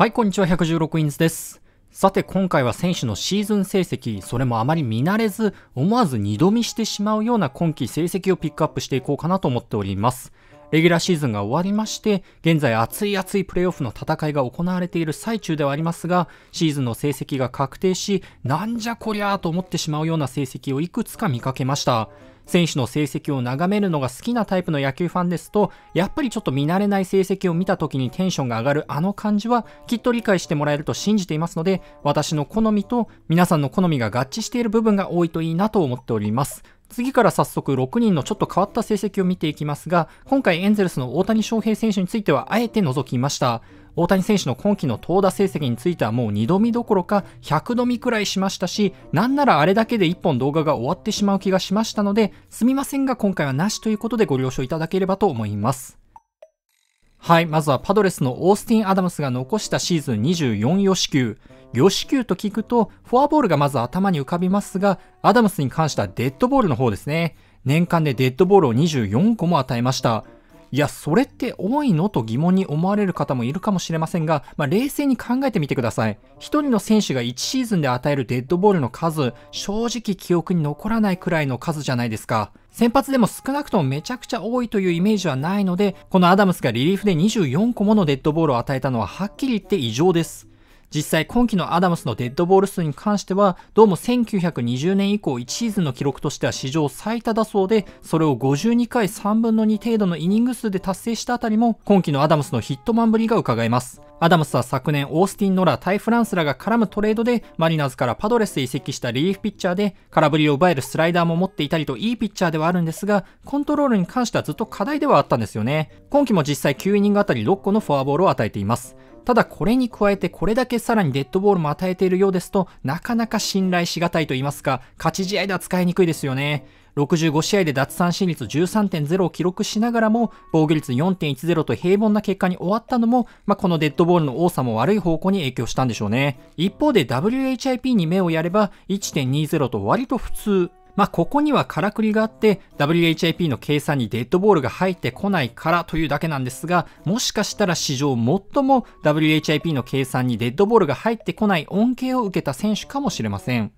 はい、こんにちは、116インズです。さて、今回は選手のシーズン成績、それもあまり見慣れず、思わず二度見してしまうような今季成績をピックアップしていこうかなと思っております。レギュラーシーズンが終わりまして、現在熱い熱いプレイオフの戦いが行われている最中ではありますが、シーズンの成績が確定し、なんじゃこりゃーと思ってしまうような成績をいくつか見かけました。選手の成績を眺めるのが好きなタイプの野球ファンですと、やっぱりちょっと見慣れない成績を見た時にテンションが上がるあの感じは、きっと理解してもらえると信じていますので、私の好みと皆さんの好みが合致している部分が多いといいなと思っております。次から早速6人のちょっと変わった成績を見ていきますが、今回エンゼルスの大谷翔平選手についてはあえて覗きました。大谷選手の今季の投打成績についてはもう2度見どころか100度見くらいしましたし、なんならあれだけで1本動画が終わってしまう気がしましたので、すみませんが今回はなしということでご了承いただければと思います。はい、まずはパドレスのオースティン・アダムスが残したシーズン24四試球。予試球と聞くと、フォアボールがまず頭に浮かびますが、アダムスに関してはデッドボールの方ですね。年間でデッドボールを24個も与えました。いや、それって多いのと疑問に思われる方もいるかもしれませんが、まあ、冷静に考えてみてください。1人の選手が1シーズンで与えるデッドボールの数、正直記憶に残らないくらいの数じゃないですか。先発でも少なくともめちゃくちゃ多いというイメージはないので、このアダムスがリリーフで24個ものデッドボールを与えたのははっきり言って異常です。実際今季のアダムスのデッドボール数に関しては、どうも1920年以降1シーズンの記録としては史上最多だそうで、それを52回3分の2程度のイニング数で達成したあたりも、今季のアダムスのヒットマンぶりが伺えます。アダムスは昨年、オースティン・ノラ、タイ・フランスらが絡むトレードで、マリナーズからパドレスへ移籍したリリーフピッチャーで、空振りを奪えるスライダーも持っていたりといいピッチャーではあるんですが、コントロールに関してはずっと課題ではあったんですよね。今季も実際9イニングあたり6個のフォアボールを与えています。ただこれに加えてこれだけさらにデッドボールも与えているようですと、なかなか信頼しがたいと言いますか、勝ち試合では使いにくいですよね。65試合で奪三振率13.0を記録しながらも、防御率4.10と平凡な結果に終わったのも、まあ、このデッドボールの多さも悪い方向に影響したんでしょうね。一方で WHIP に目をやれば、1.20と割と普通まあ、ここにはからくりがあって、WHIP の計算にデッドボールが入ってこないからというだけなんですが、もしかしたら史上最も WHIP の計算にデッドボールが入ってこない恩恵を受けた選手かもしれません。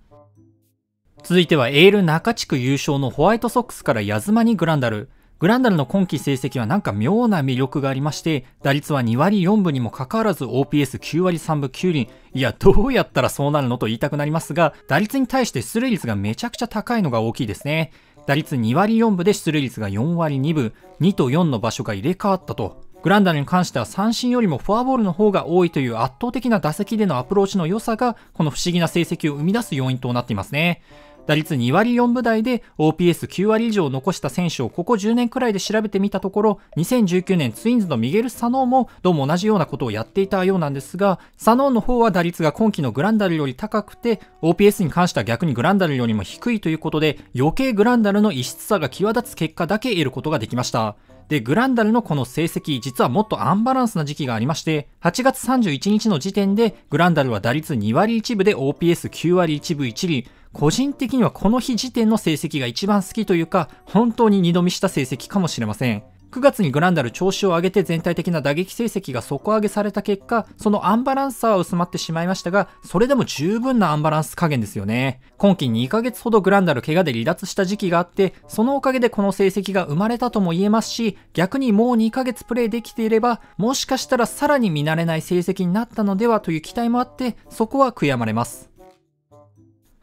続いてはエール中地区優勝のホワイトソックスからヤズマニグランダル。グランダルの今季成績はなんか妙な魅力がありまして、打率は2割4分にもかかわらず OPS9 割3分9厘。いや、どうやったらそうなるのと言いたくなりますが、打率に対して出塁率がめちゃくちゃ高いのが大きいですね。打率2割4分で出塁率が4割2分、2と4の場所が入れ替わったと。グランダルに関しては三振よりもフォアボールの方が多いという圧倒的な打席でのアプローチの良さが、この不思議な成績を生み出す要因となっていますね。打率2割4分台で OPS9 割以上を残した選手をここ10年くらいで調べてみたところ2019年ツインズのミゲル・サノーもどうも同じようなことをやっていたようなんですがサノーの方は打率が今季のグランダルより高くて OPS に関しては逆にグランダルよりも低いということで余計グランダルの異質さが際立つ結果だけ得ることができましたで、グランダルのこの成績、実はもっとアンバランスな時期がありまして、8月31日の時点で、グランダルは打率2割1分で OPS9 割1分1厘、個人的にはこの日時点の成績が一番好きというか、本当に二度見した成績かもしれません。9月にグランダル調子を上げて全体的な打撃成績が底上げされた結果、そのアンバランスは薄まってしまいましたが、それでも十分なアンバランス加減ですよね。今季2ヶ月ほどグランダル怪我で離脱した時期があって、そのおかげでこの成績が生まれたとも言えますし、逆にもう2ヶ月プレイできていれば、もしかしたらさらに見慣れない成績になったのではという期待もあって、そこは悔やまれます。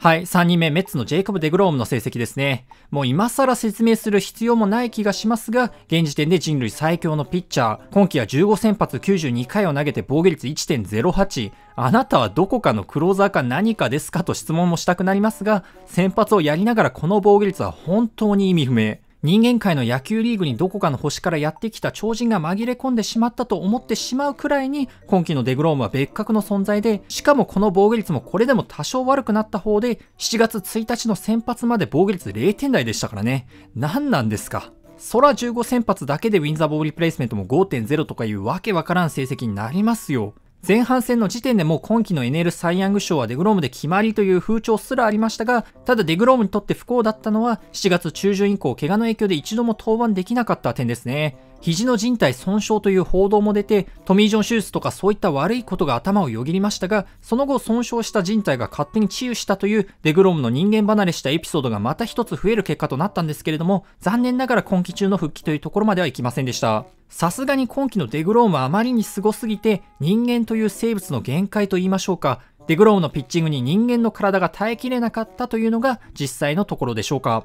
はい、3人目、メッツのジェイコブ・デグロームの成績ですね。もう今更説明する必要もない気がしますが、現時点で人類最強のピッチャー、今季は15先発92回を投げて防御率1.08、あなたはどこかのクローザーか何かですかと質問もしたくなりますが、先発をやりながらこの防御率は本当に意味不明。人間界の野球リーグにどこかの星からやってきた超人が紛れ込んでしまったと思ってしまうくらいに、今季のデグロームは別格の存在で、しかもこの防御率もこれでも多少悪くなった方で、7月1日の先発まで防御率0点台でしたからね。何なんですか空15先発だけでウィンザーボーリプレイスメントも5.0とかいうわけわからん成績になりますよ。前半戦の時点でもう今季のエネル・サイ・ヤング賞はデグロームで決まりという風潮すらありましたが、ただデグロームにとって不幸だったのは7月中旬以降怪我の影響で一度も登板できなかった点ですね。肘の靭帯損傷という報道も出て、トミー・ジョン手術とかそういった悪いことが頭をよぎりましたが、その後損傷した靭帯が勝手に治癒したというデグロームの人間離れしたエピソードがまた一つ増える結果となったんですけれども、残念ながら今季中の復帰というところまではいきませんでした。さすがに今季のデグロームはあまりに凄すぎて、人間という生物の限界と言いましょうか、デグロームのピッチングに人間の体が耐えきれなかったというのが実際のところでしょうか。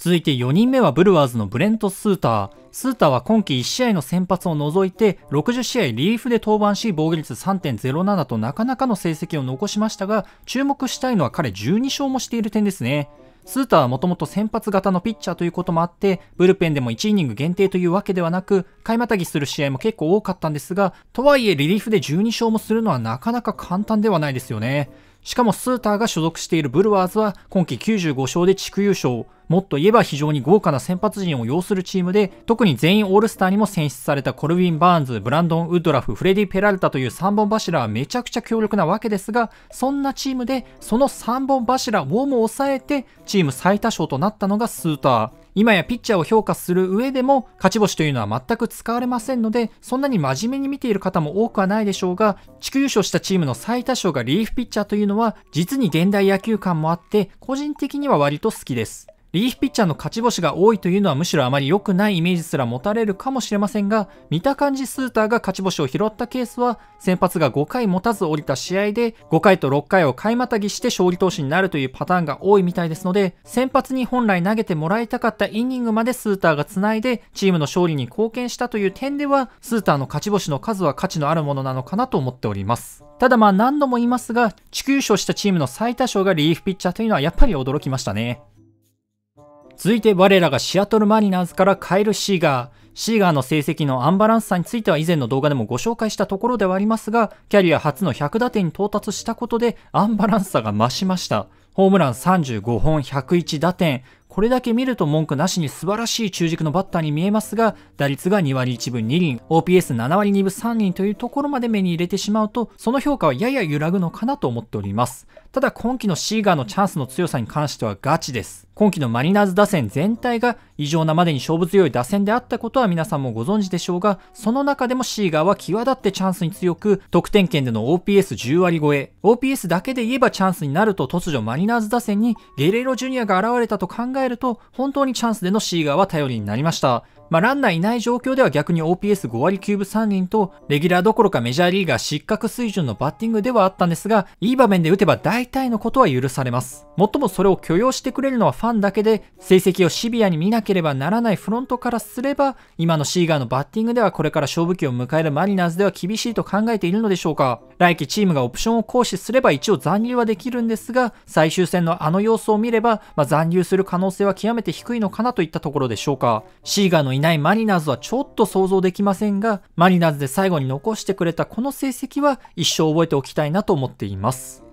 続いて4人目はブルワーズのブレント・スーター。スーターは今季1試合の先発を除いて60試合リリーフで登板し防御率3.07となかなかの成績を残しましたが注目したいのは彼12勝もしている点ですね。スーターはもともと先発型のピッチャーということもあって、ブルペンでも1イニング限定というわけではなく、買いまたぎする試合も結構多かったんですが、とはいえリリーフで12勝もするのはなかなか簡単ではないですよね。しかもスーターが所属しているブルワーズは今季95勝で地区優勝。もっと言えば非常に豪華な先発陣を擁するチームで、特に全員オールスターにも選出されたコルウィン・バーンズ、ブランドン・ウッドラフ、フレディ・ペラルタという3本柱はめちゃくちゃ強力なわけですが、そんなチームでその3本柱をも抑えてチーム最多勝となったのがスーター。今やピッチャーを評価する上でも勝ち星というのは全く使われませんので、そんなに真面目に見ている方も多くはないでしょうが、地区優勝したチームの最多勝がリーフピッチャーというのは、実に現代野球感もあって、個人的には割と好きです。リーフピッチャーの勝ち星が多いというのはむしろあまり良くないイメージすら持たれるかもしれませんが、見た感じスーターが勝ち星を拾ったケースは、先発が5回持たず降りた試合で、5回と6回を買いまたぎして勝利投手になるというパターンが多いみたいですので、先発に本来投げてもらいたかったイニングまでスーターが繋いで、チームの勝利に貢献したという点では、スーターの勝ち星の数は価値のあるものなのかなと思っております。ただまあ何度も言いますが、地球賞したチームの最多勝がリーフピッチャーというのはやっぱり驚きましたね。続いて我らがシアトルマリナーズからカイル・シーガー。シーガーの成績のアンバランスさについては以前の動画でもご紹介したところではありますが、キャリア初の100打点に到達したことでアンバランスさが増しました。ホームラン35本101打点。これだけ見ると文句なしに素晴らしい中軸のバッターに見えますが、打率が2割1分2厘、OPS7 割2分3厘というところまで目に入れてしまうと、その評価はやや揺らぐのかなと思っております。ただ今期のシーガーのチャンスの強さに関してはガチです。今季のマリナーズ打線全体が異常なまでに勝負強い打線であったことは皆さんもご存知でしょうが、その中でもシーガーは際立ってチャンスに強く、得点圏での OPS10 割超え、OPS だけで言えばチャンスになると突如マリナーズ打線にゲレーロジュニアが現れたと考えると、本当にチャンスでのシーガーは頼りになりました。まあ、ランナーいない状況では逆に OPS5 割9分3厘と、レギュラーどころかメジャーリーガー失格水準のバッティングではあったんですが、いい場面で打てば大体のことは許されます。もっともそれを許容してくれるのはファンだけで、成績をシビアに見なければならないフロントからすれば、今のシーガーのバッティングではこれから勝負期を迎えるマリナーズでは厳しいと考えているのでしょうか。来季チームがオプションを行使すれば一応残留はできるんですが、最終戦のあの様子を見れば、まあ、残留する可能性は極めて低いのかなといったところでしょうか。シーガーのいないマリナーズはちょっと想像できませんが、マリナーズで最後に残してくれたこの成績は一生覚えておきたいなと思っています。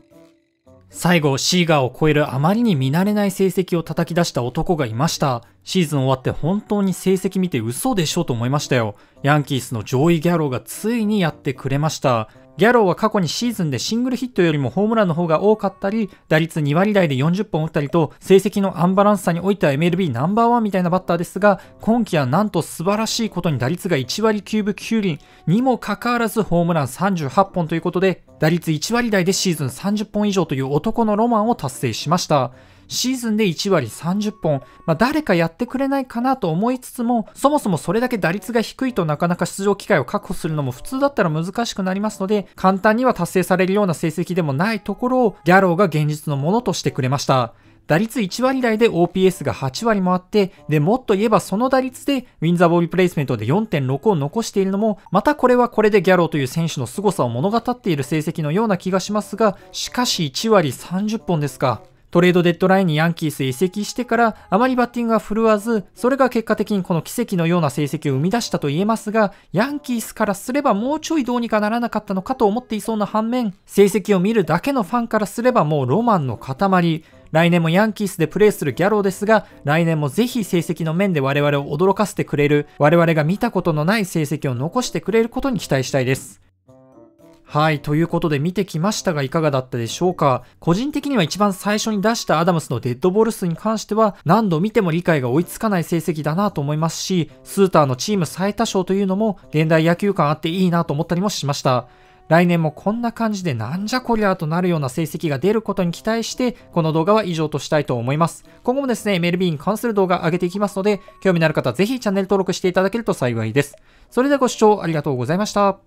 最後、シーガーを超えるあまりに見慣れない成績を叩き出した男がいました。シーズン終わって本当に成績見て嘘でしょと思いましたよ。ヤンキースの上位ギャローがついにやってくれました。ギャローは過去にシーズンでシングルヒットよりもホームランの方が多かったり、打率2割台で40本打ったりと、成績のアンバランスさにおいては MLB ナンバーワンみたいなバッターですが、今季はなんと素晴らしいことに打率が1割9分9厘にもかかわらずホームラン38本ということで、打率1割台でシーズン30本以上という男のロマンを達成しました。シーズンで1割30本、まあ、誰かやってくれないかなと思いつつも、そもそもそれだけ打率が低いとなかなか出場機会を確保するのも普通だったら難しくなりますので、簡単には達成されるような成績でもないところを、ギャローが現実のものとしてくれました。打率1割台で OPS が8割もあって、で、もっと言えばその打率でウィンザーボールプレイスメントで4.6を残しているのも、またこれはこれでギャローという選手の凄さを物語っている成績のような気がしますが、しかし1割30本ですか。トレードデッドラインにヤンキースへ移籍してからあまりバッティングが振るわず、それが結果的にこの奇跡のような成績を生み出したと言えますが、ヤンキースからすればもうちょいどうにかならなかったのかと思っていそうな反面、成績を見るだけのファンからすればもうロマンの塊、来年もヤンキースでプレーするギャローですが、来年もぜひ成績の面で我々を驚かせてくれる、我々が見たことのない成績を残してくれることに期待したいです。はい。ということで見てきましたがいかがだったでしょうか個人的には一番最初に出したアダムスのデッドボール数に関しては何度見ても理解が追いつかない成績だなと思いますし、スーターのチーム最多勝というのも現代野球感あっていいなと思ったりもしました。来年もこんな感じでなんじゃこりゃとなるような成績が出ることに期待して、この動画は以上としたいと思います。今後もですね、MLB に関する動画上げていきますので、興味のある方はぜひチャンネル登録していただけると幸いです。それではご視聴ありがとうございました。